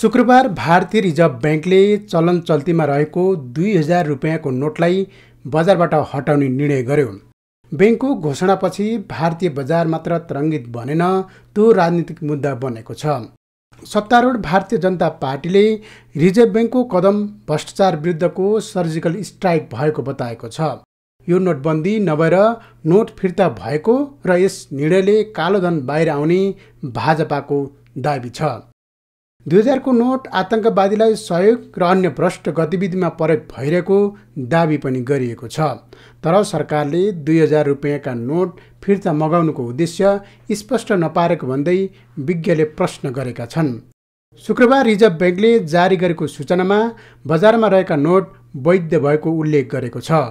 शुक्रबार भारतीय रिजर्भ ब्याङ्कले चलन चल्तीमा रहेको दुई हजार रुपियाँको नोटलाई बजारबाट हटाउने निर्णय गर्यो ब्याङ्कको घोषणापछि भारतीय बजार मात्र तरङ्गित बनेन त्यो राजनीतिक मुद्दा बनेको छ सत्तारूढ भारतीय जनता पार्टीले रिजर्भ ब्याङ्कको कदम भ्रष्टाचार विरुद्धको सर्जिकल स्ट्राइक भएको बताएको छ यो नोटबन्दी नभएर नोट फिर्ता भएको र यस निर्णयले कालोधन बाहिर आउने भाजपाको दावी छ दुई हजारको नोट आतङ्कवादीलाई सहयोग र अन्य भ्रष्ट गतिविधिमा प्रयोग भइरहेको दावी पनि गरिएको छ तर सरकारले दुई हजार रुपियाँका नोट फिर्ता मगाउनुको उद्देश्य स्पष्ट नपारेको भन्दै विज्ञले प्रश्न गरेका छन् शुक्रबार रिजर्भ ब्याङ्कले जारी गरेको सूचनामा बजारमा रहेका नोट वैध भएको उल्लेख गरेको छ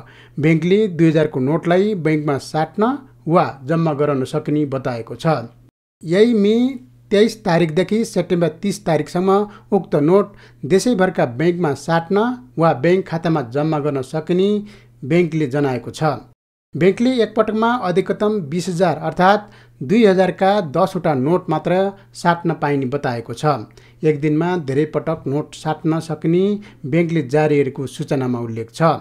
ब्याङ्कले दुई हजारको नोटलाई ब्याङ्कमा साट्न वा जम्मा गराउन सकिने बताएको छ यही मे तेइस तारिकदेखि सेप्टेम्बर तिस तारिकसम्म उक्त नोट देशैभरका ब्याङ्कमा साट्न वा ब्याङ्क खातामा जम्मा गर्न सकिने ब्याङ्कले जनाएको छ ब्याङ्कले एकपटकमा अधिकतम बिस हजार अर्थात् दुई हजारका दसवटा नोट मात्र साट्न पाइने बताएको छ एक दिनमा धेरै पटक नोट साट्न सकिने ब्याङ्कले जारी गरेको सूचनामा उल्लेख छ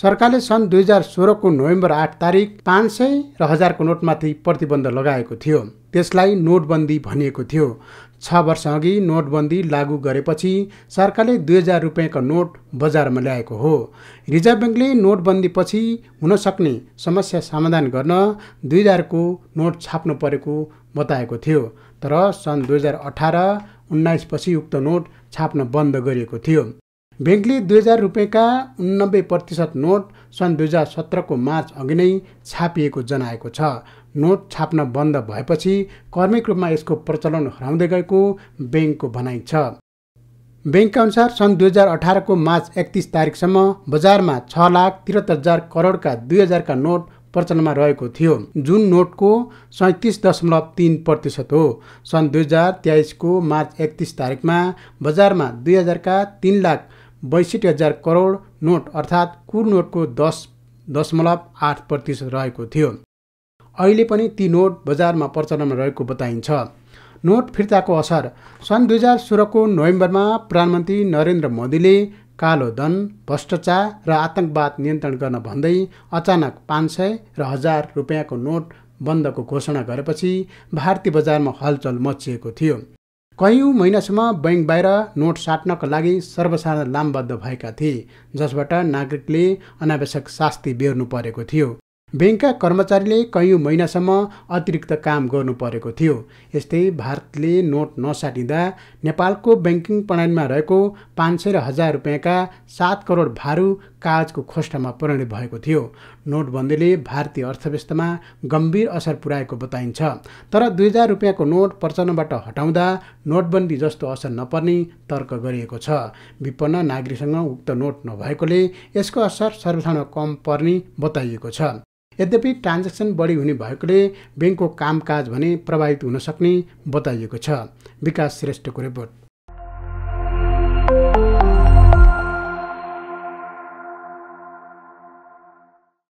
सरकारले सन् दुई हजार सोह्रको नोभेम्बर आठ तारिक पाँच सय र हजारको नोटमाथि प्रतिबन्ध लगाएको थियो त्यसलाई नोटबन्दी भनिएको थियो छ वर्षअघि नोटबन्दी लागू गरेपछि सरकारले दुई हजार रुपियाँको नोट बजारमा ल्याएको हो रिजर्भ ब्याङ्कले नोटबन्दीपछि हुन सक्ने समस्या समाधान गर्न दुई हजारको नोट छाप्नु परेको बताएको थियो तर सन् दुई हजार अठार उन्नाइसपछि उक्त नोट छाप्न बन्द गरिएको थियो ब्याङ्कले दुई हजार रुपियाँका उन्नब्बे प्रतिशत नोट सन् दुई हजार सत्रको मार्च अघि नै छापिएको जनाएको छ नोट छाप्न बन्द भएपछि कर्मिक रूपमा यसको प्रचलन हराउँदै गएको ब्याङ्कको भनाइ छ ब्याङ्कका अनुसार सन् दुई हजार अठारको मार्च एकतिस तारिकसम्म बजारमा छ लाख त्रिहत्तर हजार करोडका दुई हजारका नोट प्रचलनमा रहेको थियो जुन नोटको सैँतिस दशमलव तिन प्रतिशत हो सन् दुई हजार तेइसको मार्च एकतिस तारिकमा बजारमा दुई हजारका तिन लाख बैसठी हजार करोड नोट अर्थात् कुल नोटको दस दशमलव आठ प्रतिशत रहेको थियो अहिले पनि ती नोट बजारमा प्रचलनमा रहेको बताइन्छ नोट फिर्ताको असर सन् दुई हजार सोह्रको नोभेम्बरमा प्रधानमन्त्री नरेन्द्र मोदीले कालो धन भ्रष्टाचार र आतङ्कवाद नियन्त्रण गर्न भन्दै अचानक पाँच सय र हजार रुपियाँको नोट बन्दको घोषणा गरेपछि भारतीय बजारमा हलचल मचिएको थियो कैयौँ महिनासम्म बैङ्क बाहिर नोट साट्नका लागि सर्वसाधारण लामबद्ध भएका थिए जसबाट नागरिकले अनावश्यक शास्ति बेर्नु परेको थियो ब्याङ्कका कर्मचारीले कैयौँ महिनासम्म अतिरिक्त काम गर्नु परेको थियो यस्तै भारतले नोट नसाटिँदा नेपालको ब्याङ्किङ प्रणालीमा रहेको पाँच सय र हजार रुपियाँका सात करोड भारू काजको खोष्टामा परिणत भएको थियो नोटबन्दीले भारतीय अर्थव्यवस्थामा गम्भीर असर पुर्याएको बताइन्छ तर दुई हजार रुपियाँको नोट प्रचलनबाट हटाउँदा नोटबन्दी जस्तो असर नपर्ने तर्क गरिएको छ विपन्न नागरिकसँग उक्त नोट नभएकोले यसको असर सर्वसाधारण कम पर्ने बताइएको छ यद्यपि ट्रान्जेक्सन बढी हुने भएकोले ब्याङ्कको कामकाज भने प्रभावित हुन सक्ने बताइएको छ विकास श्रेष्ठको रिपोर्ट